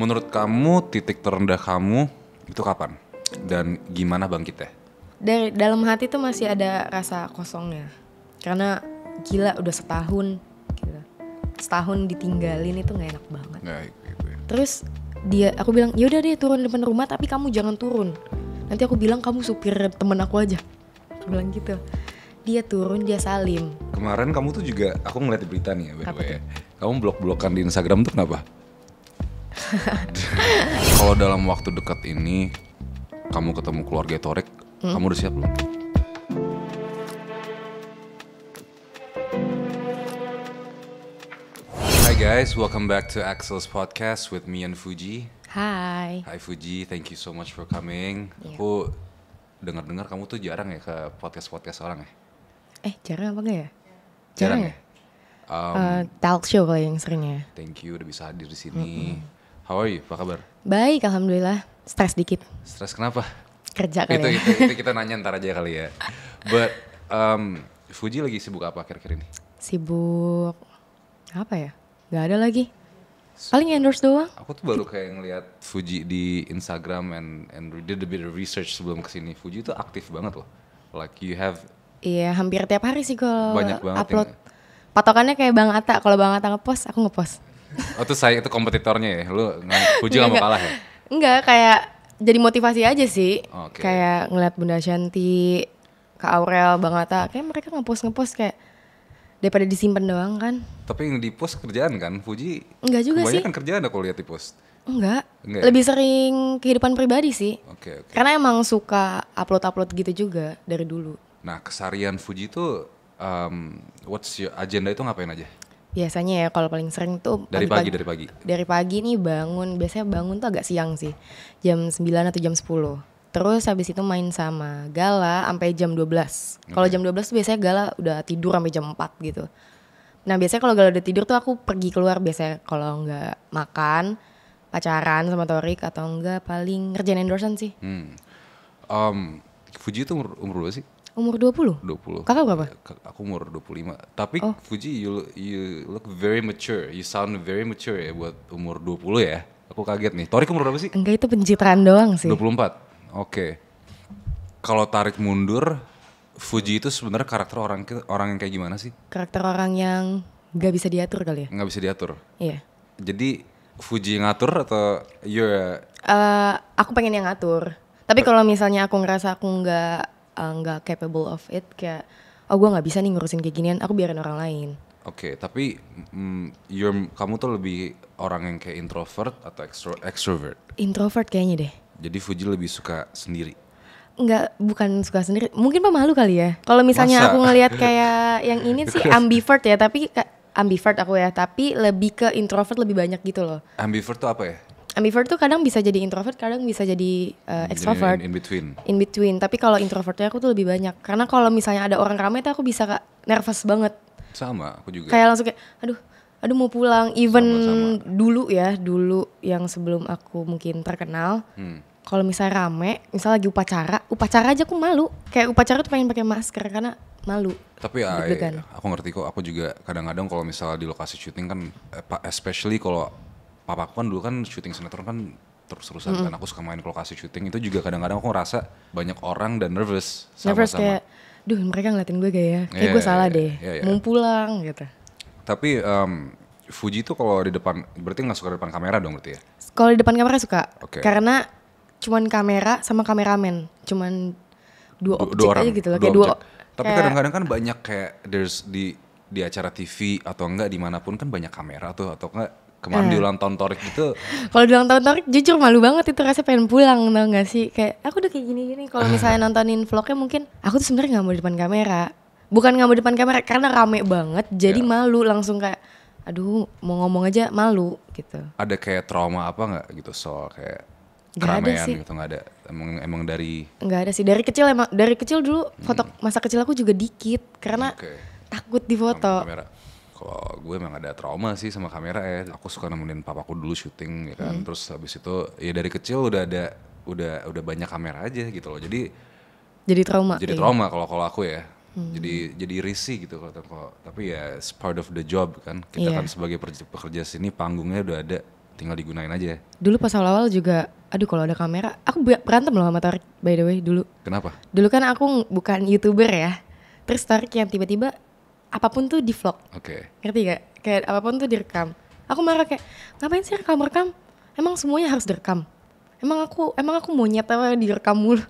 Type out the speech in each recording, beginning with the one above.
Menurut kamu titik terendah kamu itu kapan dan gimana bangkitnya? Dari dalam hati tuh masih ada rasa kosongnya karena gila udah setahun gitu. setahun ditinggalin itu nggak enak banget. Nah, gitu ya. Terus dia aku bilang yaudah deh turun depan rumah tapi kamu jangan turun. Nanti aku bilang kamu supir temen aku aja. Aku bilang gitu. Dia turun dia salim. Kemarin kamu tuh juga aku ngeliat di berita nih ya, by e. Kamu blok-blokan di Instagram tuh kenapa? Kalau dalam waktu dekat ini kamu ketemu keluarga Torek, hmm? kamu udah siap belum? Hi guys, welcome back to Axel's podcast with me and Fuji. Hi. Hi Fuji, thank you so much for coming. Yeah. Aku dengar-dengar kamu tuh jarang ya ke podcast-podcast orang ya? Eh, jarang apa enggak ya? Jarang, jarang ya? um, uh, talk show kali yang seringnya. Thank you udah bisa hadir di sini. Mm -hmm. How are you? Apa kabar? Baik, alhamdulillah. Stres dikit. Stres kenapa? Kerja kali itu, ya. Itu, itu kita nanya ntar aja kali ya. But um, Fuji lagi sibuk apa akhir-akhir ini? Sibuk apa ya? Gak ada lagi. Paling endorse doang. Aku tuh baru kayak ngeliat Fuji di Instagram and and did a bit of research sebelum kesini. Fuji tuh aktif banget loh. Like you have. Iya, hampir tiap hari sih kalau upload. Ya. Patokannya kayak Bang Ata. Kalau Bang Ata ngepost, aku ngepost. Oh itu saya itu kompetitornya ya, lu puji iya, gak mau kalah ya? Enggak, kayak jadi motivasi aja sih. Okay. Kayak ngeliat Bunda Shanti, Kak Aurel, Bang Atta, kayak mereka ngepost ngepost kayak daripada disimpan doang kan. Tapi yang di post kerjaan kan, Fuji. Enggak juga sih. kan kerjaan aku lihat di post. Enggak. Enggak. Ya? Lebih sering kehidupan pribadi sih. Oke, okay, Okay. Karena emang suka upload-upload gitu juga dari dulu. Nah, kesarian Fuji tuh, um, what's your agenda itu ngapain aja? Biasanya ya kalau paling sering tuh dari pagi, pagi dari pagi. Dari pagi nih bangun, biasanya bangun tuh agak siang sih. Jam 9 atau jam 10. Terus habis itu main sama Gala sampai jam 12. Kalau okay. jam 12 tuh biasanya Gala udah tidur sampai jam 4 gitu. Nah, biasanya kalau Gala udah tidur tuh aku pergi keluar biasanya kalau nggak makan, pacaran sama Torik atau enggak paling ngerjain endorsement sih. Hmm. Um, Fuji itu umur, umur berapa sih? Umur 20? 20. Kakak berapa? Iya, aku umur 25. Tapi oh. Fuji you, you look very mature. You sound very mature ya buat umur 20 ya. Aku kaget nih. Torik umur berapa sih? Enggak itu pencitraan doang sih. 24. Oke. Okay. Kalau tarik mundur, Fuji itu sebenarnya karakter orang orang yang kayak gimana sih? Karakter orang yang nggak bisa diatur kali ya? Nggak bisa diatur. Iya. Jadi Fuji ngatur atau you're? Uh, aku pengen yang ngatur. Tapi kalau misalnya aku ngerasa aku nggak Eh, nggak uh, capable of it kayak oh gue nggak bisa nih ngurusin kayak ginian aku biarin orang lain Oke, okay, tapi mm, your, kamu tuh lebih orang yang kayak introvert atau extro, extrovert? Introvert kayaknya deh. Jadi Fuji lebih suka sendiri? nggak bukan suka sendiri. Mungkin pemalu kali ya. Kalau misalnya Masa? aku ngelihat kayak yang ini sih ambivert ya, tapi eh, ambivert aku ya, tapi lebih ke introvert lebih banyak gitu loh. Ambivert tuh apa ya? ambivert tuh kadang bisa jadi introvert, kadang bisa jadi uh, extrovert. In, in between. In between. Tapi kalau introvertnya aku tuh lebih banyak. Karena kalau misalnya ada orang ramai tuh aku bisa kak nervous banget. Sama, aku juga. Kayak langsung kayak, aduh, aduh mau pulang. Even sama, sama. dulu ya, dulu yang sebelum aku mungkin terkenal. Hmm. Kalau misalnya rame, misalnya lagi upacara, upacara aja aku malu. Kayak upacara tuh pengen pakai masker karena malu. Tapi ya, aku ngerti kok. Aku juga kadang-kadang kalau misalnya di lokasi syuting kan, eh, especially kalau papa aku kan dulu kan syuting sinetron kan terus-terusan mm -hmm. kan aku suka main ke lokasi syuting itu juga kadang-kadang aku ngerasa banyak orang dan nervous sama-sama. Nervous kayak, duh mereka ngeliatin gue gak ya? Kayak yeah, gue iya, salah yeah, deh, yeah, yeah. Iya. mau pulang gitu. Tapi um, Fuji tuh kalau di depan, berarti nggak suka di depan kamera dong berarti ya? Kalau di depan kamera suka, okay. karena cuman kamera sama kameramen, cuman dua objek dua aja gitu loh, kayak dua. Tapi kadang-kadang kan banyak kayak there's di di acara TV atau enggak dimanapun kan banyak kamera tuh atau enggak kemarin eh. Nah. di ulang tahun Torik itu kalau di ulang tahun Torik jujur malu banget itu rasanya pengen pulang tau gak sih kayak aku udah kayak gini-gini kalau misalnya nontonin vlognya mungkin aku tuh sebenarnya nggak mau di depan kamera bukan nggak mau di depan kamera karena rame banget jadi yeah. malu langsung kayak aduh mau ngomong aja malu gitu ada kayak trauma apa nggak gitu soal kayak Gak ada sih. gitu nggak ada emang emang dari nggak ada sih dari kecil emang dari kecil dulu foto hmm. masa kecil aku juga dikit karena okay. takut difoto kamera kalau gue memang ada trauma sih sama kamera ya aku suka nemenin papaku dulu syuting ya kan hmm. terus habis itu ya dari kecil udah ada udah udah banyak kamera aja gitu loh jadi jadi trauma jadi iya. trauma kalau kalau aku ya hmm. jadi jadi risi gitu kalau kalau tapi ya it's part of the job kan kita yeah. kan sebagai pekerja sini panggungnya udah ada tinggal digunain aja dulu pas awal-awal juga aduh kalau ada kamera aku berantem loh sama Tarik by the way dulu kenapa dulu kan aku bukan youtuber ya terus Tarik yang tiba-tiba apapun tuh di vlog. Oke. Okay. Ngerti gak? Kayak apapun tuh direkam. Aku marah kayak ngapain sih rekam-rekam? Emang semuanya harus direkam. Emang aku emang aku monyet apa direkam mulu.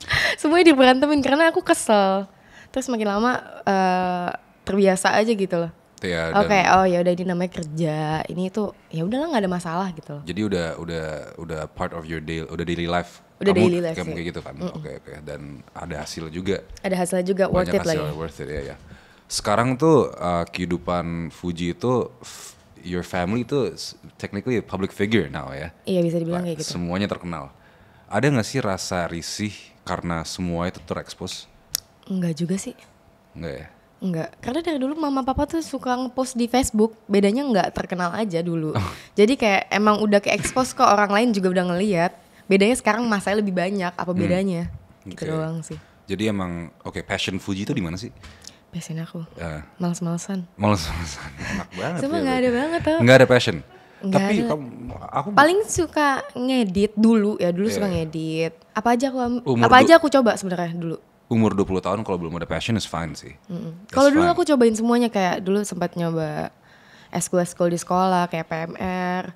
semuanya diberantemin karena aku kesel. Terus makin lama uh, terbiasa aja gitu loh. Ya, Oke, oh, okay, oh ya udah ini namanya kerja. Ini tuh ya udahlah nggak ada masalah gitu loh. Jadi udah udah udah part of your daily, udah daily life udah Kamu daily life kayak, kayak gitu kan oke mm -mm. oke okay, okay. dan ada hasil juga ada hasil juga Banyak worth it hasil, lagi ya. worth it ya ya sekarang tuh uh, kehidupan Fuji itu your family itu technically a public figure now ya. Iya bisa dibilang kayak gitu. Semuanya terkenal. Ada gak sih rasa risih karena semua itu terekspos? Enggak juga sih. Enggak ya. Enggak, karena dari dulu mama papa tuh suka ngepost di Facebook, bedanya enggak terkenal aja dulu. Oh. Jadi kayak emang udah ke expose ke orang lain juga udah ngeliat. Bedanya sekarang masanya lebih banyak, apa hmm. bedanya? Hmm. Gitu okay. doang sih. Jadi emang oke okay, passion Fuji itu di mana sih? passion aku uh, males-malesan males-malesan enak banget semua nggak gak ada banget tau nggak ada passion Nggak tapi ada. aku paling suka ngedit dulu ya dulu yeah. suka ngedit apa aja aku Umur apa aja aku coba sebenarnya dulu umur 20 tahun kalau belum ada passion is fine sih. Mm -hmm. Kalau dulu aku cobain semuanya kayak dulu sempat nyoba eskul-eskul di sekolah kayak PMR,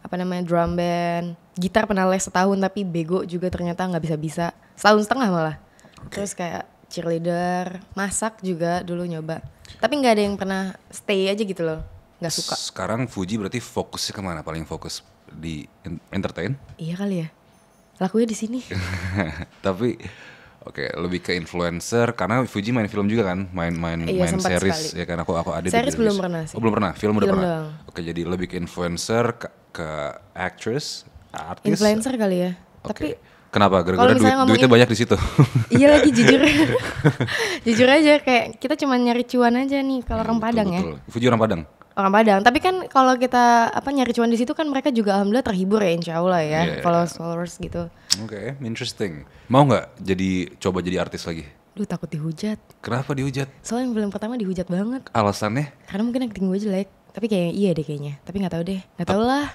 apa namanya drum band, gitar pernah les setahun tapi bego juga ternyata nggak bisa-bisa. Setahun setengah malah. Okay. Terus kayak cheerleader, masak juga dulu nyoba. Tapi nggak ada yang pernah stay aja gitu loh, nggak suka. Sekarang Fuji berarti fokusnya kemana? Paling fokus di entertain? Iya kali ya, lakunya di sini. Tapi Oke, okay, lebih ke influencer karena Fuji main film juga kan, main main iya, main series sekali. ya kan aku aku ada series belum pernah sih. Oh, belum pernah, film udah pernah. Oke, jadi lebih ke influencer ke, ke actress, artis. Influencer kali ya. Okay. Tapi Kenapa? Gara-gara duit, ngomongin, duitnya banyak di situ. iya lagi jujur. jujur aja kayak kita cuma nyari cuan aja nih kalau orang Padang ya. betul. ya. Fuji orang Padang. Orang Padang. Tapi kan kalau kita apa nyari cuan di situ kan mereka juga alhamdulillah terhibur ya insya Allah ya. Yeah. Iya, iya. Followers followers gitu. Oke, okay, interesting. Mau nggak jadi coba jadi artis lagi? Duh takut dihujat. Kenapa dihujat? Soalnya yang film pertama dihujat banget. Alasannya? Karena mungkin acting gue jelek. Tapi kayak iya deh kayaknya. Tapi nggak tahu deh. Nggak tahu lah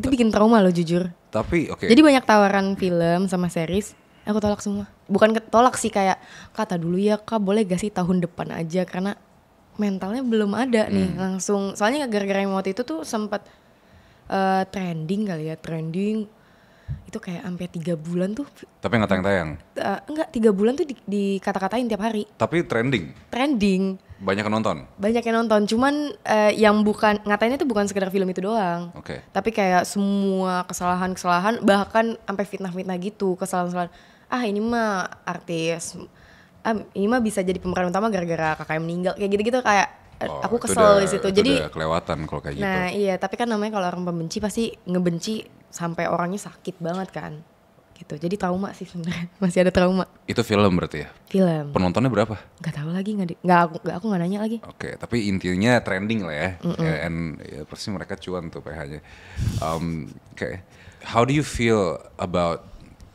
itu bikin trauma loh jujur. Tapi oke. Okay. Jadi banyak tawaran film sama series, aku tolak semua. Bukan tolak sih kayak kata dulu ya kak boleh gak sih tahun depan aja karena mentalnya belum ada nih hmm. langsung. Soalnya gara-gara emot itu tuh sempat uh, eh, trending kali ya trending itu kayak sampai tiga bulan tuh tapi nggak tayang-tayang uh, eh, enggak tiga bulan tuh di, kata katain tiap hari tapi trending trending banyak yang nonton. Banyak yang nonton, cuman uh, yang bukan ngatainnya itu bukan sekedar film itu doang. Oke. Okay. Tapi kayak semua kesalahan-kesalahan bahkan sampai fitnah-fitnah gitu, kesalahan-kesalahan. Ah, ini mah artis. Ah, ini mah bisa jadi pemeran utama gara-gara kakaknya meninggal. Kayak gitu-gitu kayak eh, oh, aku kesel di situ. Jadi udah kelewatan kalau kayak nah, gitu. Nah, iya, tapi kan namanya kalau orang pembenci pasti ngebenci sampai orangnya sakit banget kan gitu. Jadi trauma sih sebenarnya masih ada trauma. Itu film berarti ya? Film. Penontonnya berapa? Gak tau lagi nggak di, nggak aku gak aku gak nanya lagi. Oke, okay, tapi intinya trending lah ya. Mm -mm. and ya, pasti mereka cuan tuh PH-nya. Um, kayak how do you feel about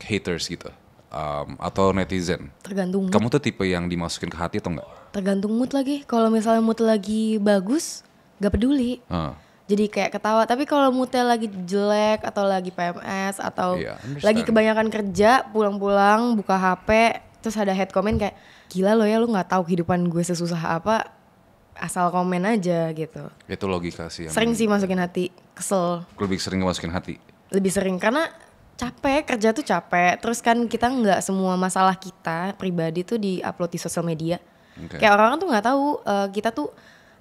haters gitu? Um, atau netizen? Tergantung. Kamu tuh tipe yang dimasukin ke hati atau enggak? Tergantung mood lagi. Kalau misalnya mood lagi bagus, gak peduli. Uh jadi kayak ketawa tapi kalau mute lagi jelek atau lagi PMS atau yeah, iya, lagi kebanyakan kerja pulang-pulang buka HP terus ada head comment kayak gila lo ya lu nggak tahu kehidupan gue sesusah apa asal komen aja gitu itu logika sih sering sih masukin hati kesel lebih sering masukin hati lebih sering karena capek kerja tuh capek terus kan kita nggak semua masalah kita pribadi tuh di upload di sosial media okay. kayak orang-orang tuh nggak tahu uh, kita tuh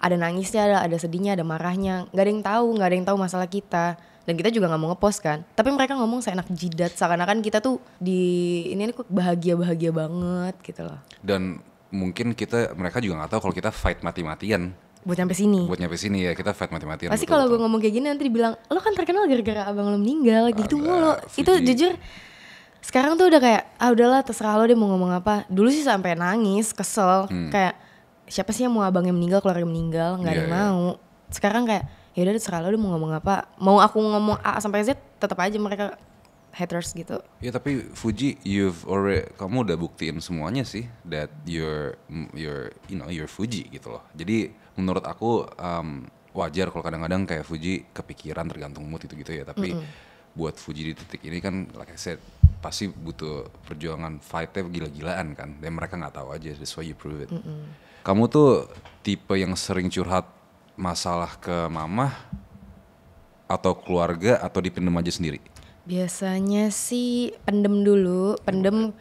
ada nangisnya ada ada sedihnya ada marahnya Gak ada yang tahu gak ada yang tahu masalah kita dan kita juga gak mau ngepost kan tapi mereka ngomong seenak jidat seakan-akan kita tuh di ini kok bahagia bahagia banget gitu loh dan mungkin kita mereka juga gak tahu kalau kita fight mati-matian buat nyampe sini buat nyampe sini ya kita fight mati-matian pasti kalau gue ngomong kayak gini nanti dibilang lo kan terkenal gara-gara abang lo meninggal gitu mulu itu jujur sekarang tuh udah kayak ah udahlah terserah lo deh mau ngomong apa dulu sih sampai nangis kesel hmm. kayak siapa sih yang mau abangnya meninggal keluarga meninggal nggak yeah, ada yang yeah. Iya. mau sekarang kayak ya udah terserah lo mau ngomong apa mau aku ngomong A sampai Z tetap aja mereka haters gitu. Ya tapi Fuji, you've already kamu udah buktiin semuanya sih that you're you're you know you're Fuji gitu loh. Jadi menurut aku um, wajar kalau kadang-kadang kayak Fuji kepikiran tergantung mood itu gitu ya. Tapi mm -hmm. buat Fuji di titik ini kan like I said pasti butuh perjuangan fightnya gila-gilaan kan. Dan mereka nggak tahu aja that's why you prove it. Mm -hmm kamu tuh tipe yang sering curhat masalah ke mama atau keluarga atau dipendem aja sendiri? Biasanya sih pendem dulu, pendem.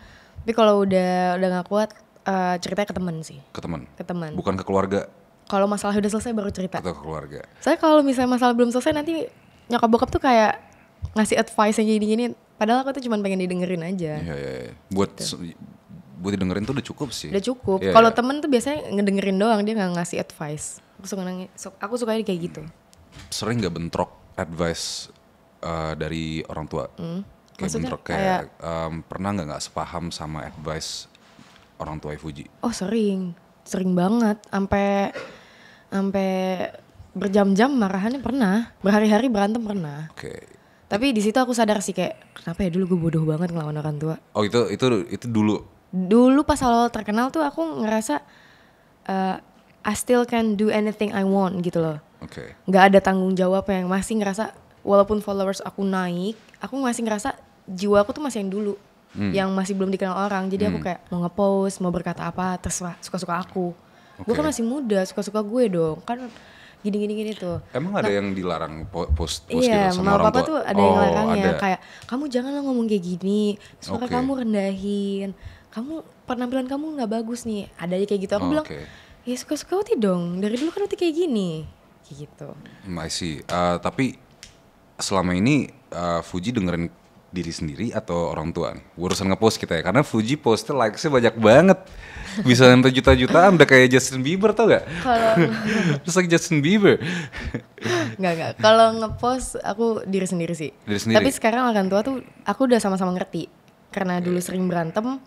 Tapi kalau udah udah nggak kuat uh, ceritanya ke teman sih. Ke teman. Ke teman. Bukan ke keluarga. Kalau masalah udah selesai baru cerita. Atau ke keluarga. Saya kalau misalnya masalah belum selesai nanti nyokap bokap tuh kayak ngasih advice yang gini-gini. Padahal aku tuh cuma pengen didengerin aja. Iya, iya, iya. Buat gitu buat dengerin tuh udah cukup sih. Udah cukup. Yeah, Kalau yeah. temen tuh biasanya ngedengerin doang dia nggak ngasih advice. Aku suka nangis. Aku suka kayak gitu. Sering nggak bentrok advice uh, dari orang tua. Hmm. Kayak Maksudnya, bentrok kayak, kayak um, pernah nggak nggak sepaham sama advice orang tua Fuji? Oh sering, sering banget. Sampai sampai berjam-jam marahannya pernah, berhari-hari berantem pernah. Oke. Okay. Tapi di situ aku sadar sih kayak kenapa ya dulu gue bodoh banget ngelawan orang tua. Oh itu itu itu dulu dulu pas awal terkenal tuh aku ngerasa uh, I still can do anything I want gitu loh. Oke. Okay. Gak ada tanggung jawab yang masih ngerasa walaupun followers aku naik, aku masih ngerasa jiwa aku tuh masih yang dulu. Hmm. yang masih belum dikenal orang jadi hmm. aku kayak mau ngepost mau berkata apa terserah suka-suka aku okay. gue kan masih muda suka-suka gue dong kan gini-gini gini tuh emang ada nah, yang dilarang post post iya, gitu sama orang papa tuh ada oh, yang larangnya ada. kayak kamu jangan lo ngomong kayak gini suara okay. kamu rendahin kamu penampilan kamu nggak bagus nih ada aja kayak gitu aku oh, bilang okay. ya suka-suka waktu dong dari dulu kan Uti kayak gini kayak gitu hmm, I see uh, tapi selama ini uh, Fuji dengerin diri sendiri atau orang tua nih urusan ngepost kita ya karena Fuji like sih banyak banget bisa sampai juta-jutaan udah kayak Justin Bieber tau gak? Kalau terus like Justin Bieber nggak nggak kalau ngepost aku diri sendiri sih diri sendiri. tapi sekarang orang tua tuh aku udah sama-sama ngerti karena dulu iya. sering berantem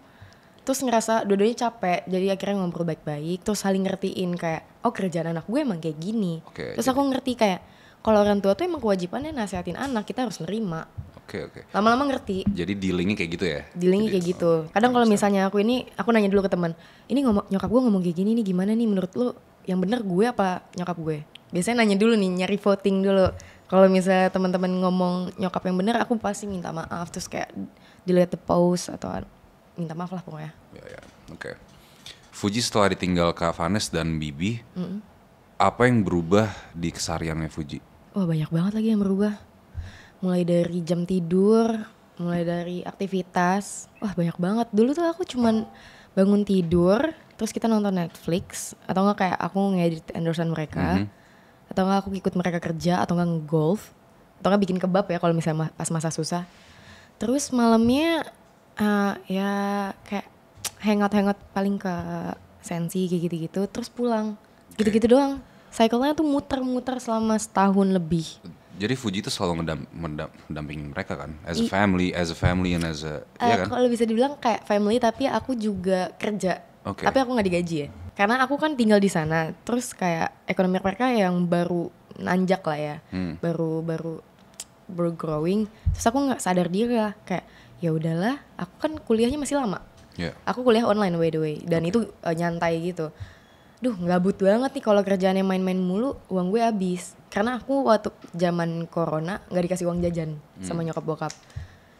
terus ngerasa dua-duanya capek jadi akhirnya ngobrol baik-baik terus saling ngertiin kayak oh kerjaan anak gue emang kayak gini okay, terus aku ngerti kayak kalau orang tua tuh emang kewajibannya nasehatin anak kita harus nerima Oke okay, oke. Okay. Lama-lama ngerti. Jadi dealingnya kayak gitu ya? Dealingnya kayak gitu. Kadang kalau misalnya aku ini, aku nanya dulu ke teman, ini ngomong nyokap gue ngomong kayak gini nih gimana nih menurut lu yang bener gue apa nyokap gue? Biasanya nanya dulu nih, nyari voting dulu. Kalau misalnya teman-teman ngomong nyokap yang bener, aku pasti minta maaf terus kayak dilihat the post atau minta maaf lah pokoknya. Ya, ya. Oke. Okay. Fuji setelah ditinggal Kak Vanes dan Bibi, mm -hmm. apa yang berubah di kesariannya Fuji? Wah banyak banget lagi yang berubah. Mulai dari jam tidur, mulai dari aktivitas. Wah banyak banget. Dulu tuh aku cuman bangun tidur, terus kita nonton Netflix. Atau enggak kayak aku ngedit endorsement mereka. Mm -hmm. Atau enggak aku ikut mereka kerja, atau enggak nge-golf. Atau enggak bikin kebab ya kalau misalnya pas masa susah. Terus malamnya uh, ya kayak hangout-hangout paling ke Sensi kayak gitu-gitu terus pulang. gitu Gitu-gitu doang. cyclenya tuh muter-muter selama setahun lebih. Jadi Fuji itu selalu ngedam, mendam, mereka kan, as a family, as a family and as a, Eh, iya kan? Kalau bisa dibilang kayak family tapi aku juga kerja. Oke. Tapi aku nggak digaji ya. Karena aku kan tinggal di sana. Terus kayak ekonomi mereka yang baru nanjak lah ya. Hmm. Baru baru ber-growing terus aku nggak sadar diri lah kayak ya udahlah aku kan kuliahnya masih lama yeah. aku kuliah online by the way dan okay. itu uh, nyantai gitu duh butuh banget nih kalau kerjaannya main-main mulu uang gue habis karena aku waktu zaman corona nggak dikasih uang jajan hmm. sama nyokap bokap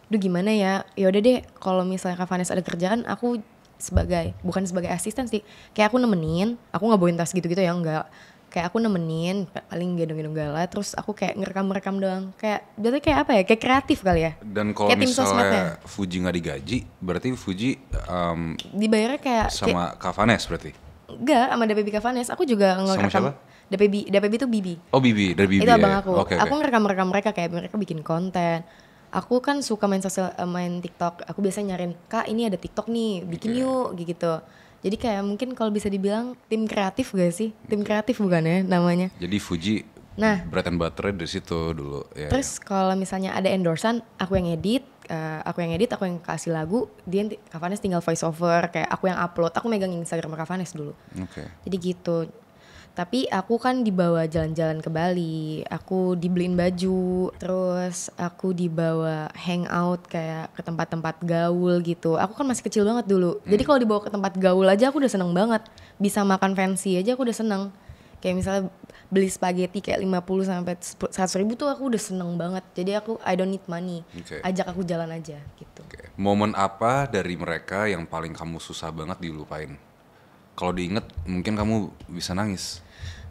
duh gimana ya ya udah deh kalau misalnya Kak ada kerjaan aku sebagai bukan sebagai asisten sih kayak aku nemenin aku nggak bawain tas gitu-gitu ya nggak kayak aku nemenin paling gendong-gendong gala terus aku kayak ngerekam rekam doang kayak berarti kayak apa ya kayak kreatif kali ya dan kalau kayak misalnya Fuji nggak digaji berarti Fuji um, dibayarnya kayak sama kayak, Kavanes berarti enggak sama DPB Kavanes aku juga ngerekam sama siapa? DPB DPB itu Bibi oh Bibi dari Bibi itu abang ya. aku okay, aku okay. ngerekam-rekam mereka kayak mereka bikin konten aku kan suka main sosial eh, main TikTok aku biasanya nyarin kak ini ada TikTok nih bikin yuk gitu jadi kayak mungkin kalau bisa dibilang tim kreatif gak sih? Tim kreatif bukan ya namanya? Jadi Fuji Nah, berat and butter di situ dulu. Ya, terus ya. kalau misalnya ada endorsan, aku yang edit, uh, aku yang edit, aku yang kasih lagu, dia Kavanes tinggal voice over, kayak aku yang upload, aku megang Instagram Kavanes dulu. Oke. Okay. Jadi gitu tapi aku kan dibawa jalan-jalan ke Bali aku dibeliin baju terus aku dibawa hangout kayak ke tempat-tempat gaul gitu aku kan masih kecil banget dulu hmm. jadi kalau dibawa ke tempat gaul aja aku udah seneng banget bisa makan fancy aja aku udah seneng kayak misalnya beli spaghetti kayak 50 sampai 100 ribu tuh aku udah seneng banget jadi aku I don't need money okay. ajak aku jalan aja gitu okay. momen apa dari mereka yang paling kamu susah banget dilupain kalau diinget mungkin kamu bisa nangis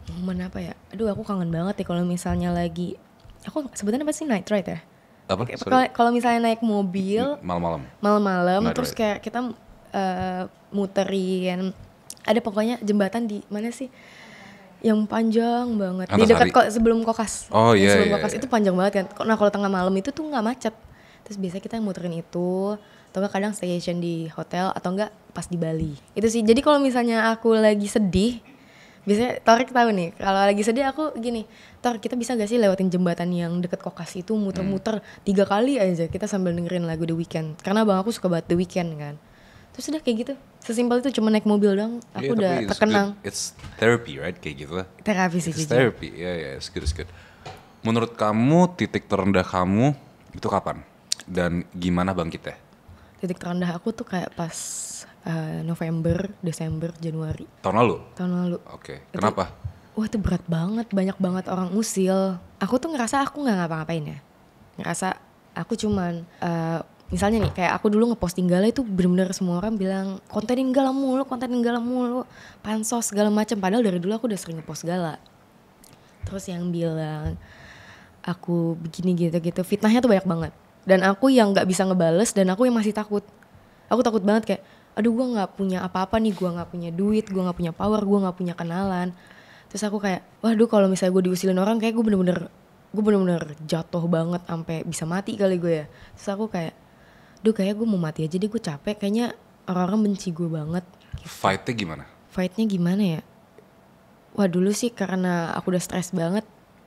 momen apa ya aduh aku kangen banget ya kalau misalnya lagi aku sebetulnya apa sih night ride ya apa kalau misalnya naik mobil malam-malam malam-malam terus ride. kayak kita uh, muterin ada pokoknya jembatan di mana sih yang panjang banget Antas di dekat kok sebelum kokas oh iya sebelum iya, kokas iya. itu panjang banget kan nah kalau tengah malam itu tuh nggak macet terus biasanya kita yang muterin itu atau enggak kadang staycation di hotel atau enggak pas di Bali itu sih jadi kalau misalnya aku lagi sedih biasanya Torik tahu nih kalau lagi sedih aku gini Tor kita bisa gak sih lewatin jembatan yang deket kokas itu muter-muter hmm. tiga kali aja kita sambil dengerin lagu The Weekend karena bang aku suka banget The Weekend kan terus udah kayak gitu sesimpel itu cuma naik mobil dong iya, aku yeah, udah it's terkenang good. it's therapy right kayak gitu lah terapi sih it's therapy ya yeah, ya yeah, it's good it's good menurut kamu titik terendah kamu itu kapan dan gimana bang kita titik terendah aku tuh kayak pas uh, November, Desember, Januari. Tahun lalu? Tahun lalu. Oke. Okay. Kenapa? Itu, wah itu berat banget, banyak banget orang usil. Aku tuh ngerasa aku gak ngapa-ngapain ya. Ngerasa aku cuman uh, misalnya nih kayak aku dulu ngeposting gala itu bener-bener semua orang bilang kontenin gala mulu, kontenin gala mulu, pansos segala macam. Padahal dari dulu aku udah sering ngepost gala. Terus yang bilang aku begini gitu-gitu fitnahnya tuh banyak banget dan aku yang nggak bisa ngebales dan aku yang masih takut aku takut banget kayak aduh gue nggak punya apa-apa nih gue nggak punya duit gue nggak punya power gue nggak punya kenalan terus aku kayak waduh kalau misalnya gue diusilin orang kayak gue bener-bener gue bener-bener jatuh banget sampai bisa mati kali gue ya terus aku kayak duh kayak gue mau mati aja deh gue capek kayaknya orang-orang benci gue banget fightnya gimana fightnya gimana ya wah dulu sih karena aku udah stres banget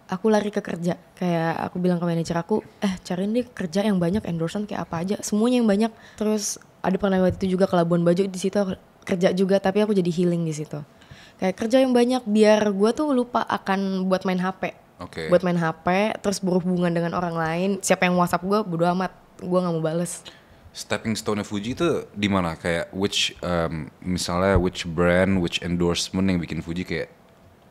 aku lari ke kerja kayak aku bilang ke manajer aku eh cariin nih kerja yang banyak endorsement kayak apa aja semuanya yang banyak terus ada pernah waktu itu juga ke Labuan Bajo di situ kerja juga tapi aku jadi healing di situ kayak kerja yang banyak biar gue tuh lupa akan buat main HP okay. buat main HP terus berhubungan dengan orang lain siapa yang WhatsApp gue bodo amat gue nggak mau bales stepping stone Fuji itu di mana kayak which um, misalnya which brand which endorsement yang bikin Fuji kayak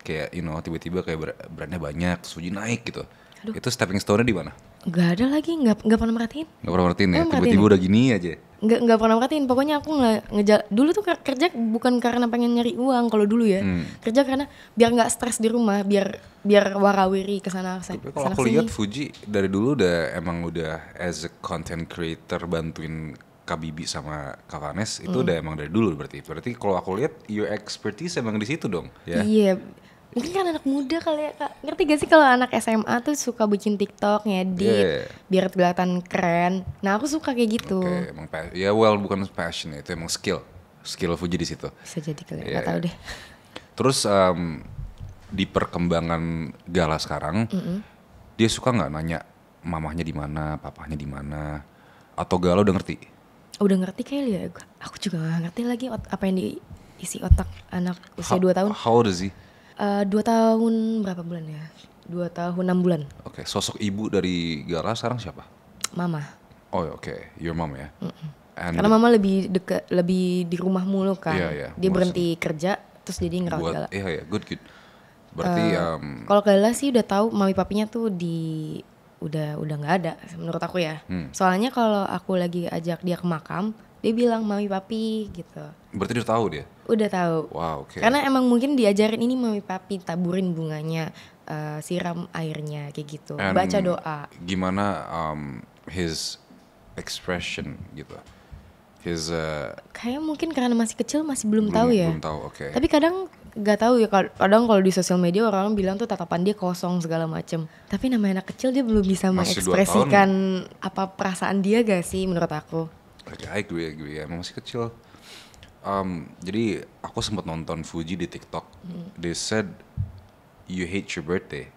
kayak you know tiba-tiba kayak brandnya banyak suji naik gitu Aduh. itu stepping stone-nya di mana Gak ada lagi nggak nggak pernah merhatiin nggak pernah merhatiin ya tiba-tiba udah gini aja nggak nggak pernah merhatiin pokoknya aku nggak ngejal dulu tuh kerja bukan karena pengen nyari uang kalau dulu ya hmm. kerja karena biar nggak stres di rumah biar biar warawiri kesana kesana tapi kalau aku lihat Fuji dari dulu udah emang udah as a content creator bantuin Kabibi sama Kavanes itu hmm. udah emang dari dulu berarti berarti kalau aku lihat your expertise emang di situ dong ya iya yeah mungkin kan anak muda kali ya kak ngerti gak sih kalau anak SMA tuh suka bikin TikTok ngedit yeah. biar kelihatan keren nah aku suka kayak gitu okay, emang ya well bukan passion ya, itu emang skill skill Fuji di situ bisa jadi kali yeah, iya, iya. tahu deh terus um, di perkembangan Gala sekarang mm -hmm. dia suka nggak nanya mamahnya di mana papahnya di mana atau Gala udah ngerti udah ngerti kayaknya ya aku juga gak ngerti lagi apa yang diisi otak anak usia dua 2 tahun how old is he? Uh, dua tahun berapa bulan ya? Dua tahun enam bulan. Oke, okay. sosok ibu dari Gara sekarang siapa? Mama. Oh ya, oke, okay. your mom ya. Mm Karena mama lebih dekat, lebih di rumah mulu kan. Yeah, yeah. Dia berhenti kerja, terus jadi ngerawat Iya iya, good good. Berarti uh, um, kalau Gala sih udah tahu mami papinya tuh di udah udah nggak ada menurut aku ya. Hmm. Soalnya kalau aku lagi ajak dia ke makam, dia bilang mami papi gitu berarti dia tahu dia udah tahu wow okay. karena emang mungkin diajarin ini mami papi taburin bunganya uh, siram airnya kayak gitu And baca doa gimana um, his expression gitu his uh, kayak mungkin karena masih kecil masih belum, belum tahu ya, ya. belum tahu oke okay. tapi kadang nggak tahu ya kadang kalau di sosial media orang, orang bilang tuh tatapan dia kosong segala macem tapi namanya anak kecil dia belum bisa Masih mengekspresikan apa perasaan dia gak sih menurut aku I agree, I agree. Emang masih kecil. Um, jadi aku sempat nonton Fuji di TikTok. Hmm. They said you hate your birthday.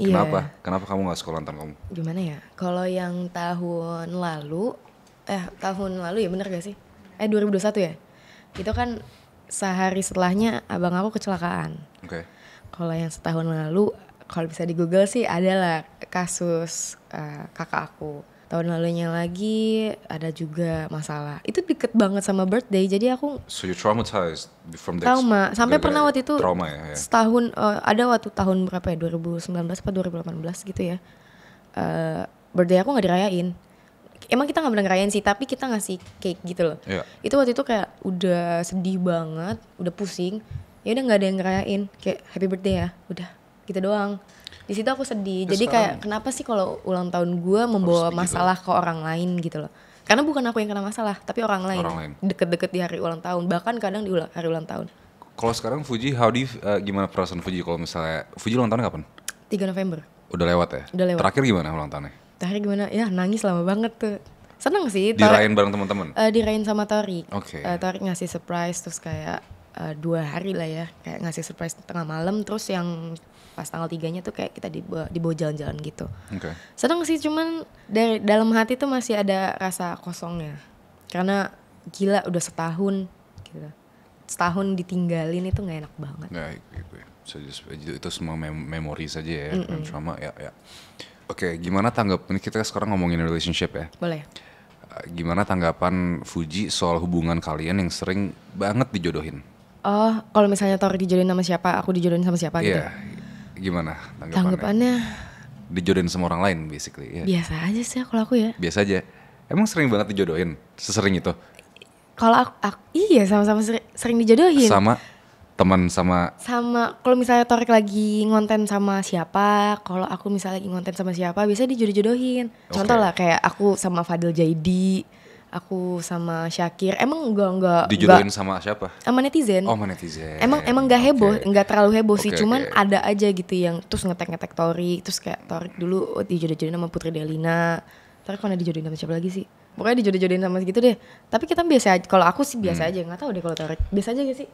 Yeah. Iya. Kenapa? kamu nggak sekolah tahun kamu? Gimana ya? Kalau yang tahun lalu, eh tahun lalu ya bener gak sih? Eh 2021 ya? Itu kan sehari setelahnya abang aku kecelakaan. Oke. Okay. Kalau yang setahun lalu, kalau bisa di Google sih adalah kasus uh, kakak aku tahun lalunya lagi ada juga masalah itu deket banget sama birthday jadi aku so you traumatized from the trauma sampai pernah waktu itu trauma ya, ya. setahun uh, ada waktu tahun berapa ya 2019 atau 2018 gitu ya uh, birthday aku nggak dirayain emang kita nggak pernah ngerayain sih tapi kita ngasih cake gitu loh yeah. itu waktu itu kayak udah sedih banget udah pusing ya udah nggak ada yang ngerayain kayak happy birthday ya udah kita gitu doang di situ aku sedih Terus jadi kayak kenapa sih kalau ulang tahun gue membawa masalah gitu. ke orang lain gitu loh karena bukan aku yang kena masalah tapi orang lain deket-deket di hari ulang tahun bahkan kadang di ulang, hari ulang tahun kalau sekarang Fuji how do you, uh, gimana perasaan Fuji kalau misalnya Fuji ulang tahun kapan 3 November udah lewat ya udah lewat terakhir gimana ulang tahunnya terakhir gimana ya nangis lama banget tuh seneng sih dirain bareng teman-teman uh, eh, dirain sama Tari oke okay. uh, eh, Tori ngasih surprise terus kayak uh, dua hari lah ya kayak ngasih surprise tengah malam terus yang pas tanggal tiganya tuh kayak kita dibawa, dibawa jalan-jalan gitu okay. seneng sih cuman dari dalam hati tuh masih ada rasa kosongnya karena gila udah setahun gitu setahun ditinggalin itu nggak enak banget nggak gitu ya. itu, ya itu semua mem memori saja ya mm -mm. sama ya ya oke okay, gimana tanggap ini kita sekarang ngomongin relationship ya boleh eh, gimana tanggapan Fuji soal hubungan kalian yang sering banget dijodohin Oh, kalau misalnya Tori dijodohin sama siapa, aku dijodohin sama siapa yeah. gitu. Iya gimana tanggapannya? dijodohin sama orang lain basically ya. Biasa aja sih kalau aku ya. Biasa aja. Emang sering banget dijodohin? Sesering itu? Kalau aku, aku iya sama-sama sering, sering dijodohin. Sama teman sama sama kalau misalnya Torek lagi ngonten sama siapa kalau aku misalnya lagi ngonten sama siapa biasa dijodoh-jodohin okay. contoh lah kayak aku sama Fadil Jaidi aku sama Syakir emang gua nggak dijodohin gak, sama siapa sama netizen oh netizen emang emang nggak heboh okay. terlalu heboh okay, sih cuman okay. ada aja gitu yang terus ngetek ngetek Tori terus kayak Tori dulu oh, dijodoh-jodohin sama Putri Delina Tori pernah dijodohin sama siapa lagi sih pokoknya dijodoh-jodohin sama gitu deh tapi kita biasa aja kalau aku sih biasa hmm. aja nggak tahu deh kalau Tori biasa aja gak sih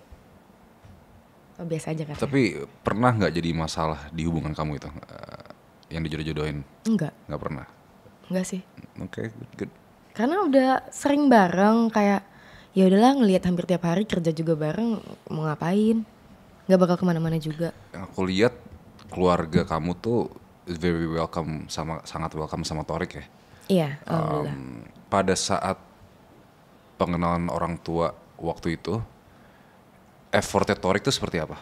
Oh, biasa aja kan. Tapi pernah nggak jadi masalah di hubungan kamu itu? Uh, yang dijodoh-jodohin? Enggak. Enggak pernah. Enggak sih. Oke, okay, good. good karena udah sering bareng kayak ya udahlah ngelihat hampir tiap hari kerja juga bareng mau ngapain nggak bakal kemana-mana juga aku lihat keluarga kamu tuh very welcome sama sangat welcome sama Torik ya iya alhamdulillah um, pada saat pengenalan orang tua waktu itu effortnya Torik tuh seperti apa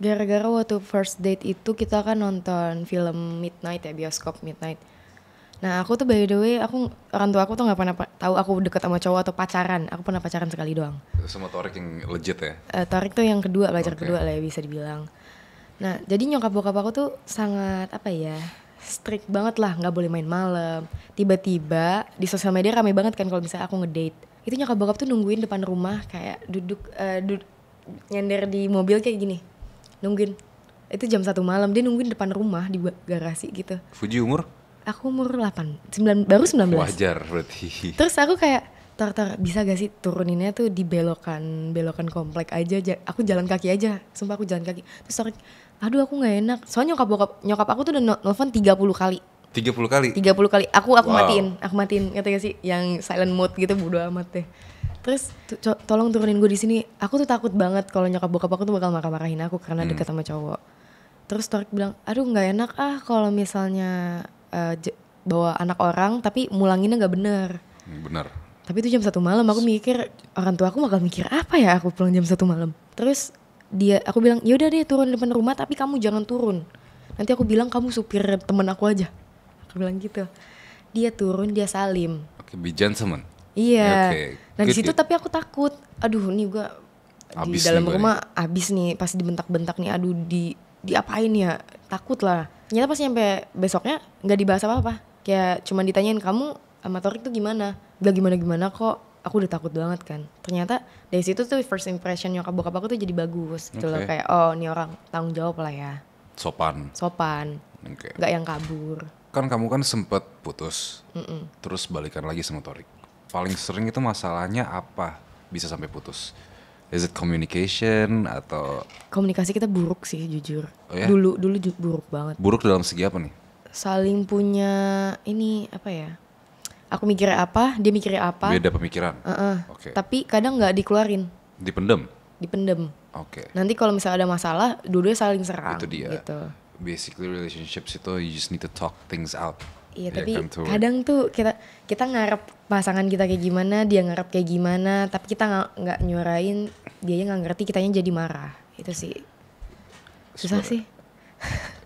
gara-gara waktu first date itu kita kan nonton film Midnight ya bioskop Midnight Nah aku tuh by the way aku orang tua aku tuh nggak pernah tahu aku deket sama cowok atau pacaran. Aku pernah pacaran sekali doang. Sama torik yang legit ya? Uh, torik tuh yang kedua pacar okay. kedua lah ya bisa dibilang. Nah jadi nyokap bokap aku tuh sangat apa ya strict banget lah nggak boleh main malam. Tiba-tiba di sosial media ramai banget kan kalau misalnya aku ngedate. Itu nyokap bokap tuh nungguin depan rumah kayak duduk uh, eh, duduk nyender di mobil kayak gini nungguin itu jam satu malam dia nungguin depan rumah di garasi gitu Fuji umur aku umur 8, 9, baru 19. Wajar berarti. Terus aku kayak, tar tar bisa gak sih turuninnya tuh di belokan belokan komplek aja, aku jalan kaki aja, sumpah aku jalan kaki. Terus orang, aduh aku gak enak. Soalnya nyokap bokap, nyokap aku tuh udah nelfon 30 kali. 30 kali? 30 kali, aku aku wow. matiin, aku matiin, ngerti gak sih? Yang silent mode gitu bodo amat deh. Terus to tolong turunin gue di sini. Aku tuh takut banget kalau nyokap bokap aku tuh bakal marah-marahin aku karena hmm. deket sama cowok. Terus Torik bilang, aduh nggak enak ah kalau misalnya uh, bawa anak orang tapi mulanginnya nggak bener. Bener. Tapi itu jam satu malam aku mikir orang tua aku bakal mikir apa ya aku pulang jam satu malam. Terus dia aku bilang ya udah deh turun depan rumah tapi kamu jangan turun. Nanti aku bilang kamu supir temen aku aja. Aku bilang gitu. Dia turun dia salim. Oke, okay, be gentleman. Iya. Ya, okay. Nah di situ tapi aku takut. Aduh, nih gua abis di dalam rumah abis nih pasti dibentak-bentak nih. Aduh, di diapain ya? Takut lah ternyata pas nyampe besoknya nggak dibahas apa apa kayak cuman ditanyain kamu sama Torik tuh gimana Gak gimana gimana kok aku udah takut banget kan ternyata dari situ tuh first impression nyokap bokap aku tuh jadi bagus gitu okay. loh kayak oh ini orang tanggung jawab lah ya sopan sopan okay. Gak yang kabur kan kamu kan sempet putus mm -mm. terus balikan lagi sama Torik paling sering itu masalahnya apa bisa sampai putus Is it communication atau komunikasi kita buruk sih jujur. Oh, yeah? Dulu dulu buruk banget. Buruk dalam segi apa nih? Saling punya ini apa ya? Aku mikirnya apa, dia mikirnya apa. Beda pemikiran. Uh -uh. Oke. Okay. Tapi kadang nggak dikeluarin. Dipendem. Dipendem. Oke. Okay. Nanti kalau misalnya ada masalah, dua-duanya saling serang. Itu dia. Gitu. Basically relationships itu you just need to talk things out. Iya, ya, tapi kadang tuh kita kita ngarep pasangan kita kayak gimana, dia ngarep kayak gimana, tapi kita nggak nggak nyuarain, dia nggak ngerti, kitanya jadi marah. Itu sih susah Sebar. sih.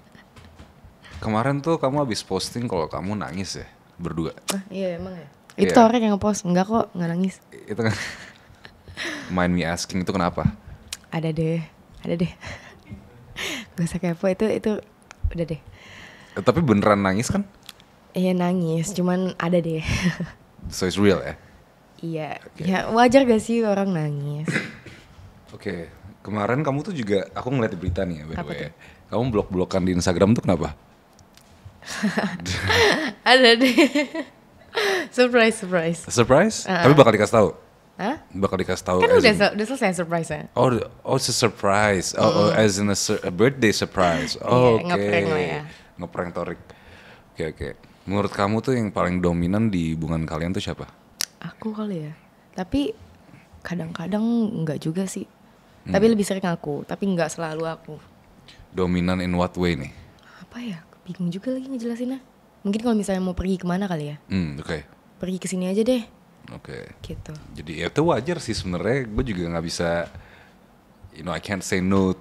Kemarin tuh kamu habis posting kalau kamu nangis ya berdua. Ah, iya emang ya. Iya. Itu yeah. orang yang ngepost, enggak kok, nggak nangis. Itu kan. Mind me asking itu kenapa? Ada deh, ada deh. Gak usah kepo itu itu udah deh. Eh, tapi beneran nangis kan? Iya nangis, cuman ada deh. so it's real ya? Iya, okay. ya wajar gak sih orang nangis? Oke, okay. kemarin kamu tuh juga, aku ngeliat berita nih ya by the way. Kamu blok-blokan di Instagram tuh kenapa? ada deh. surprise, surprise. Surprise? Uh -uh. Tapi bakal dikasih tahu. Hah? Bakal dikasih tahu. Kan udah, udah selesai surprise ya. Oh, oh it's a surprise. Oh, mm. oh as in a, a birthday surprise. Oh, iya, yeah, oke. Okay. Ngeprank lah ya. Ngeprank Torik. Oke, okay, oke. Okay. Menurut kamu tuh yang paling dominan di hubungan kalian tuh siapa? Aku kali ya. Tapi kadang-kadang nggak juga sih. Hmm. Tapi lebih sering aku, tapi nggak selalu aku. Dominan in what way nih? Apa ya? Bingung juga lagi ngejelasinnya. Mungkin kalau misalnya mau pergi kemana kali ya? Hmm, oke. Okay. Pergi ke sini aja deh. Oke. Okay. Gitu. Jadi ya itu wajar sih sebenarnya. Gue juga nggak bisa, you know, I can't say no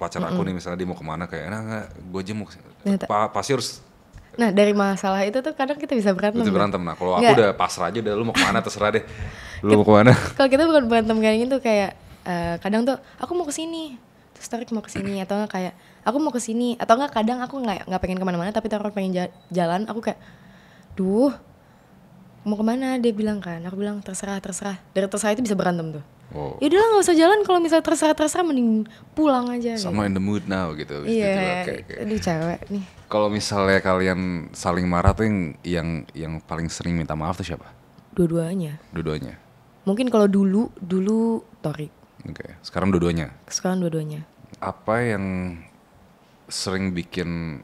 pacar mm -mm. aku nih misalnya dia mau kemana kayak enak nggak gue aja mau nah, pa, pasti harus Nah dari masalah itu tuh kadang kita bisa berantem. Bisa berantem. Nah kalau aku udah pasrah aja, udah lu mau kemana terserah deh. Lu mau kemana? Kalau kita bukan berantem kayak gitu kayak uh, kadang tuh aku mau kesini, terus tarik mau kesini atau enggak kayak aku mau kesini atau enggak kadang aku nggak nggak pengen kemana-mana tapi terus pengen jalan aku kayak, duh mau kemana dia bilang kan aku bilang terserah terserah dari terserah itu bisa berantem tuh Wow. Oh. Ya udahlah gak usah jalan kalau misalnya terserah-terserah mending pulang aja. Gitu. Sama gitu. in the mood now gitu. Iya. Yeah, okay, okay. cewek nih. Kalau misalnya kalian saling marah tuh yang yang yang paling sering minta maaf tuh siapa? Dua-duanya. Dua-duanya. Mungkin kalau dulu dulu Torik. Oke. Okay. Sekarang dua-duanya. Sekarang dua-duanya. Apa yang sering bikin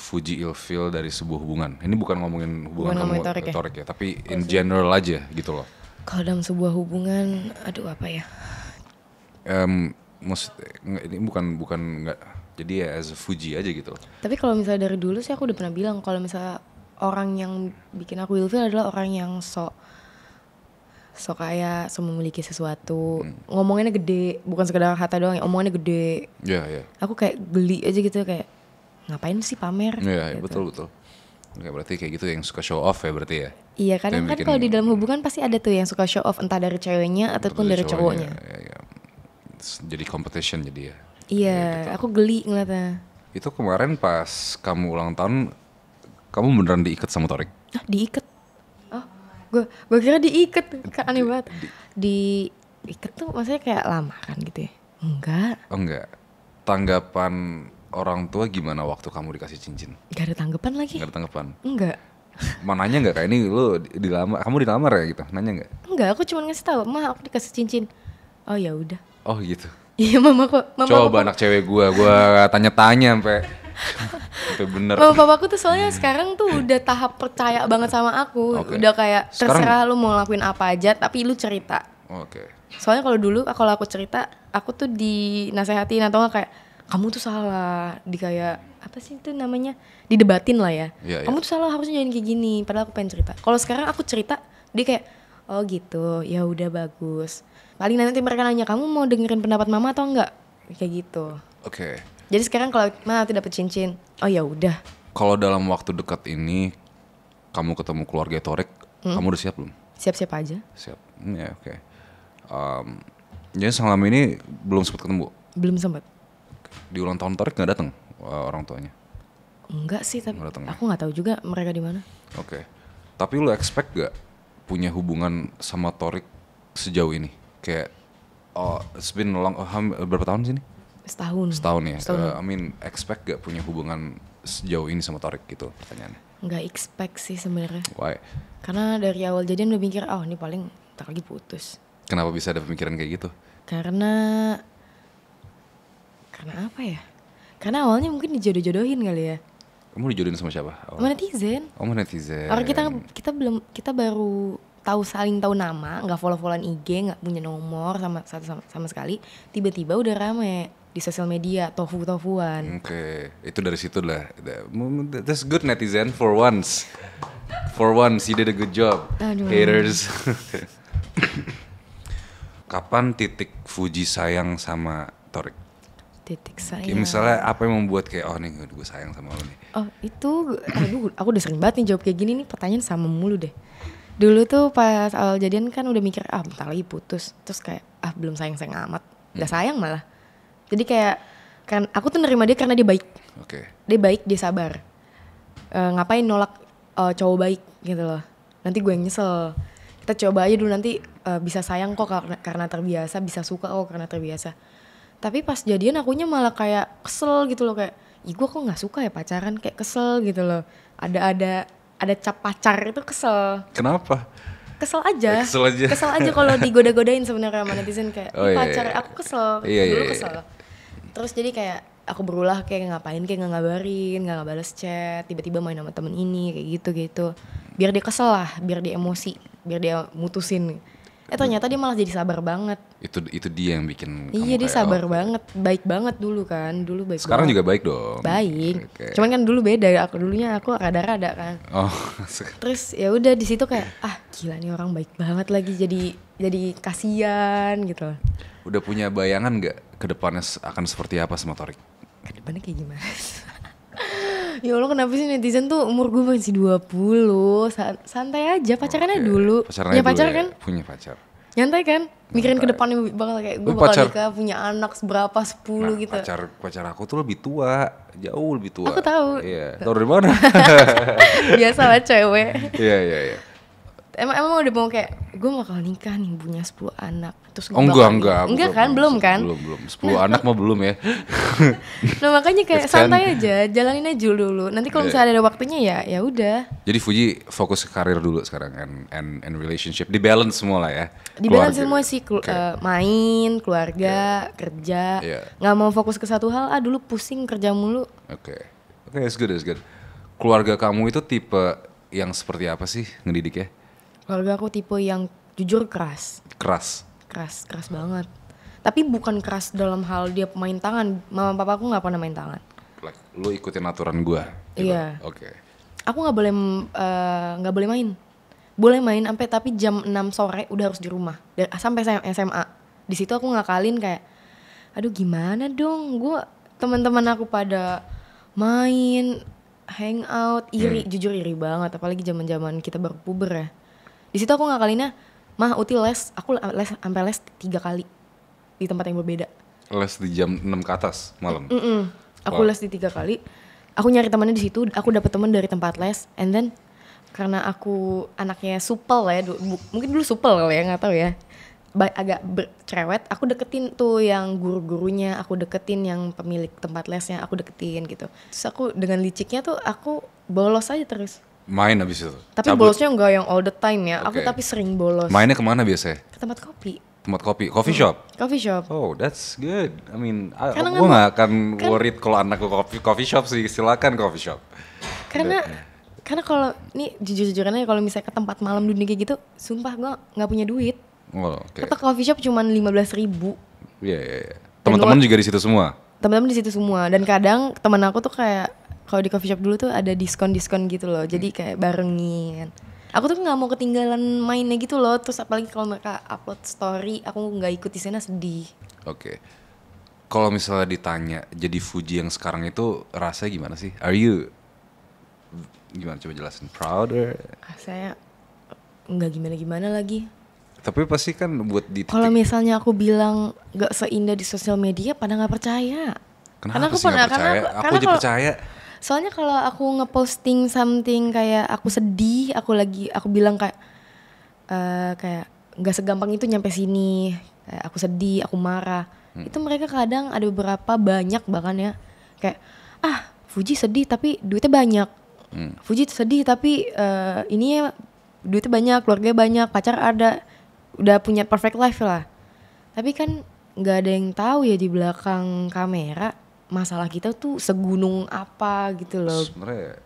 Fuji ilfil dari sebuah hubungan? Ini bukan ngomongin hubungan, hubungan kamu Torik ya? Torik ya, tapi in general aja gitu loh kalau dalam sebuah hubungan, aduh apa ya? Um, maksud, ini bukan bukan nggak jadi ya as a Fuji aja gitu. Tapi kalau misalnya dari dulu sih aku udah pernah bilang kalau misalnya orang yang bikin aku ilfil adalah orang yang sok sok kaya, sok memiliki sesuatu, hmm. Ngomongnya gede, bukan sekedar kata doang ya, omongannya gede. Iya, yeah, iya. Yeah. Aku kayak geli aja gitu kayak ngapain sih pamer? Iya, yeah, gitu. betul betul. Kayak berarti kayak gitu yang suka show off ya berarti ya. Iya kan, kan kalau di dalam hubungan pasti ada tuh yang suka show off entah dari ceweknya ataupun dari, cowoknya. cowoknya. Ya, ya. Jadi competition jadi ya. Iya, gitu. aku geli ngeliatnya. Itu kemarin pas kamu ulang tahun, kamu beneran diikat sama Torik? Ah, diikat. Oh, gua, gua kira diikat, kan aneh banget. Di, diikat tuh maksudnya kayak lama kan gitu ya? Enggak. Oh, enggak. Tanggapan orang tua gimana waktu kamu dikasih cincin? Gak ada tanggapan lagi. Gak ada tanggapan. Enggak mau nanya nggak kayak ini lu dilamar kamu dilamar ya gitu nanya nggak nggak aku cuma ngasih tahu mah aku dikasih cincin oh ya udah oh gitu iya mama kok mama coba mama, anak cewek gua gua tanya-tanya sampai itu bener mama papa aku tuh soalnya sekarang tuh udah tahap percaya banget sama aku okay. udah kayak terserah sekarang... lu mau lakuin apa aja tapi lu cerita oke okay. soalnya kalau dulu kalau aku cerita aku tuh dinasehatin atau nggak kayak kamu tuh salah di kayak apa sih itu namanya didebatin lah ya. ya Kamu ya. tuh salah harusnya jangan kayak gini. Padahal aku pengen cerita. Kalau sekarang aku cerita dia kayak oh gitu ya udah bagus. Paling nanti mereka nanya kamu mau dengerin pendapat mama atau enggak kayak gitu. Oke. Okay. Jadi sekarang kalau mana tidak dapat cincin, oh ya udah. Kalau dalam waktu dekat ini kamu ketemu keluarga Torek, hmm? kamu udah siap belum? Siap-siap aja. Siap. Hmm, ya oke. Okay. Um, jadi selama ini belum sempat ketemu? Belum sempat. Di ulang tahun Torek nggak datang? uh, orang tuanya? Enggak sih, tapi ya? aku nggak tahu juga mereka di mana. Oke. Okay. Tapi lu expect gak punya hubungan sama Torik sejauh ini? Kayak oh, it's been long, uh, berapa tahun sini? Setahun. Setahun ya. Setahun. Uh, I mean expect gak punya hubungan sejauh ini sama Torik gitu pertanyaannya? Enggak expect sih sebenarnya. Why? Karena dari awal jadian udah mikir, oh ini paling tak lagi putus. Kenapa bisa ada pemikiran kayak gitu? Karena karena apa ya? Karena awalnya mungkin dijodoh-jodohin kali ya. Kamu dijodohin sama siapa? Oh. netizen. Oh, netizen. Orang kita kita belum kita baru tahu saling tahu nama, nggak follow-followan IG, nggak punya nomor sama sama, sama, sama sekali, tiba-tiba udah rame di sosial media tofu tofuan. Oke, okay. itu dari situ lah. That's good netizen for once. For once, you did a good job. Aduh. Haters. Kapan titik Fuji sayang sama Torik? titik sayang kayak misalnya apa yang membuat kayak oh nih gue sayang sama lo nih oh itu aduh aku udah sering banget nih jawab kayak gini nih pertanyaan sama mulu deh dulu tuh pas awal jadian kan udah mikir ah bentar lagi putus terus kayak ah belum sayang sayang amat nggak hmm. sayang malah jadi kayak kan aku tuh nerima dia karena dia baik okay. dia baik dia sabar uh, ngapain nolak uh, cowok baik gitu loh nanti gue yang nyesel kita coba aja dulu nanti uh, bisa sayang kok karena, karena terbiasa bisa suka kok karena terbiasa tapi pas jadian akunya malah kayak kesel gitu loh kayak ih gue kok gak suka ya pacaran kayak kesel gitu loh ada ada ada cap pacar itu kesel kenapa kesel aja ya, kesel aja kesel aja kalau digoda-godain sebenarnya sama netizen kayak oh, iya, iya, pacar iya. aku kesel iya, dulu iya, iya. kesel iya. terus jadi kayak aku berulah kayak ngapain kayak nggak ngabarin nggak ngabales chat tiba-tiba main sama temen ini kayak gitu gitu biar dia kesel lah biar dia emosi biar dia mutusin eh ternyata dia malah jadi sabar banget itu itu dia yang bikin iya dia sabar oh. banget baik banget dulu kan dulu baik sekarang banget. juga baik dong baik okay. cuman kan dulu beda aku dulunya aku rada-rada kan oh terus ya udah di situ kayak ah gila nih orang baik banget lagi jadi jadi kasihan gitu udah punya bayangan nggak kedepannya akan seperti apa sama Torik kedepannya kayak gimana ya Allah kenapa sih netizen tuh umur gue masih 20 San santai aja pacarannya okay. dulu Pacarannya punya pacar ya. kan punya pacar nyantai kan mikirin ke ke depannya bakal kayak gue bakal pacar, nikah punya anak seberapa sepuluh nah, gitu pacar pacar aku tuh lebih tua jauh lebih tua aku tahu iya tau dari mana biasa lah cewek iya iya iya emang emang udah mau kayak gue bakal nikah nih punya sepuluh anak terus gue oh, enggak bakal, enggak enggak kan belum kan belum belum 10 nah, anak mah belum ya nah makanya kayak It's santai can. aja jalanin aja dulu nanti kalau yeah. misalnya ada waktunya ya ya udah jadi Fuji fokus karir dulu sekarang and and, and relationship di balance semua lah ya di balance semua sih kelu okay. uh, eh, main keluarga okay. Iya. kerja iya. nggak yeah. mau fokus ke satu hal ah dulu pusing kerja mulu oke okay. oke okay, it's good it's good keluarga kamu itu tipe yang seperti apa sih ngedidik ya kalau keluarga aku tipe yang jujur keras keras keras keras banget tapi bukan keras dalam hal dia pemain tangan mama papa aku nggak pernah main tangan like, lu ikutin aturan gue. iya gitu? iya oke okay. aku nggak boleh eh, nggak uh, boleh main boleh main sampai tapi jam 6 sore udah harus di rumah sampai SMA di situ aku ngakalin kayak aduh gimana dong Gue teman-teman aku pada main hangout iri hmm. jujur iri banget apalagi zaman-zaman kita baru puber ya di situ aku ngakalinnya mah uti les aku les sampai les tiga kali di tempat yang berbeda les di jam 6 ke atas malam mm -mm. aku wow. les di tiga kali aku nyari temannya di situ aku dapet teman dari tempat les and then karena aku anaknya supel ya mungkin dulu supel kali ya nggak tahu ya agak cerewet aku deketin tuh yang guru-gurunya aku deketin yang pemilik tempat lesnya aku deketin gitu terus aku dengan liciknya tuh aku bolos aja terus main abis itu. Tapi Cabut. bolosnya enggak yang all the time ya. Okay. Aku tapi sering bolos. Mainnya kemana biasanya? Ke tempat kopi. Tempat kopi, coffee shop. Hmm, coffee shop. Oh, that's good. I mean, Karena gue nggak akan kan, worried kalau anakku gue coffee coffee shop sih. Silakan coffee shop. Karena karena kalau ini jujur jujurnya kalau misalnya ke tempat malam dunia kayak gitu, sumpah gue nggak punya duit. Oh, okay. Kata coffee shop cuma lima belas ribu. Iya, yeah, iya, yeah, yeah. Teman-teman juga di situ semua. Teman-teman di situ semua dan kadang teman aku tuh kayak kalau di coffee shop dulu tuh ada diskon-diskon gitu loh. Jadi hmm. kayak barengin. Aku tuh nggak mau ketinggalan mainnya gitu loh. Terus apalagi kalau mereka upload story, aku nggak ikut di sana sedih. Oke. Okay. Kalau misalnya ditanya jadi Fuji yang sekarang itu rasanya gimana sih? Are you gimana coba jelasin prouder? Saya nggak gimana-gimana lagi. Tapi pasti kan buat di Kalau misalnya aku bilang nggak seindah di sosial media, pada nggak percaya. Kenapa karena aku sih pernah, gak percaya? Karena, aku karena aja kalo, percaya soalnya kalau aku ngeposting something kayak aku sedih aku lagi aku bilang kayak uh, kayak nggak segampang itu nyampe sini kayak aku sedih aku marah hmm. itu mereka kadang ada beberapa banyak bahkan ya kayak ah Fuji sedih tapi duitnya banyak hmm. Fuji sedih tapi uh, ini ya duitnya banyak keluarga banyak pacar ada udah punya perfect life lah tapi kan nggak ada yang tahu ya di belakang kamera masalah kita tuh segunung apa gitu loh. Sebenarnya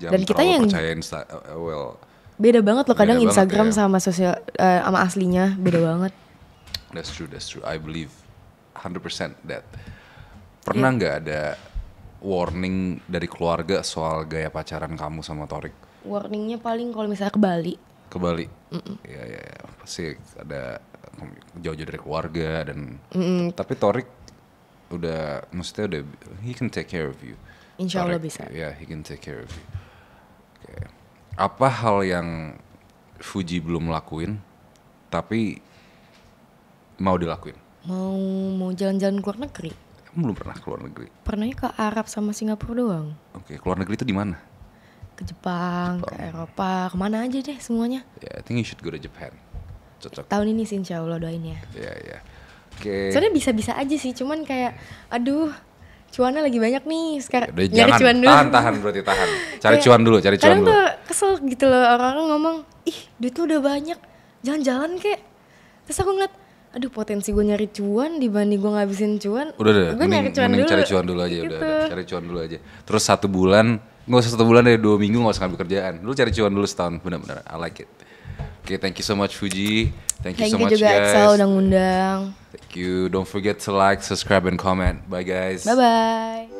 Dan kita yang percaya insta eh, well. Beda banget loh kadang Instagram ya. sama sosial uh, sama aslinya beda banget. That's true, that's true. I believe 100% that. Pernah iya. nggak yeah. ada warning dari keluarga soal gaya pacaran kamu sama Torik? Warningnya paling kalau misalnya ke Bali. Ke Bali. Iya iya ya. pasti ada jauh-jauh dari keluarga dan mm -mm. tapi Torik udah maksudnya udah he can take care of you. Insya Allah bisa. Ya yeah, he can take care of you. Okay. Apa hal yang Fuji belum lakuin tapi mau dilakuin? Mau mau jalan-jalan keluar negeri. Belum pernah keluar negeri. Pernahnya ke Arab sama Singapura doang. Oke, okay, keluar negeri itu di mana? Ke Jepang, Jepang, ke Eropa, kemana aja deh semuanya. Ya, yeah, I think you should go to Japan. Cocok. Tahun ini sih insya Allah doain ya. Iya, yeah, iya. Yeah okay. Soalnya bisa-bisa aja sih cuman kayak aduh cuannya lagi banyak nih sekarang Udah, nyari jangan, cuan dulu tahan tahan berarti tahan cari kayak, cuan dulu cari cuan dulu tuh kesel gitu loh orang-orang ngomong ih duit lu udah banyak jalan-jalan kek. terus aku ngeliat aduh potensi gue nyari cuan dibanding gue ngabisin cuan udah deh, gue nyari cuan dulu cari cuan dulu aja gitu. udah, udah cari cuan dulu aja terus satu bulan nggak usah satu bulan dari dua minggu gak usah ngambil kerjaan lu cari cuan dulu setahun bener-bener, I like it Oke, okay, thank you so much Fuji. Thank you thank so you much juga guys. Excel undang-undang. Thank you. Don't forget to like, subscribe, and comment. Bye guys. Bye bye.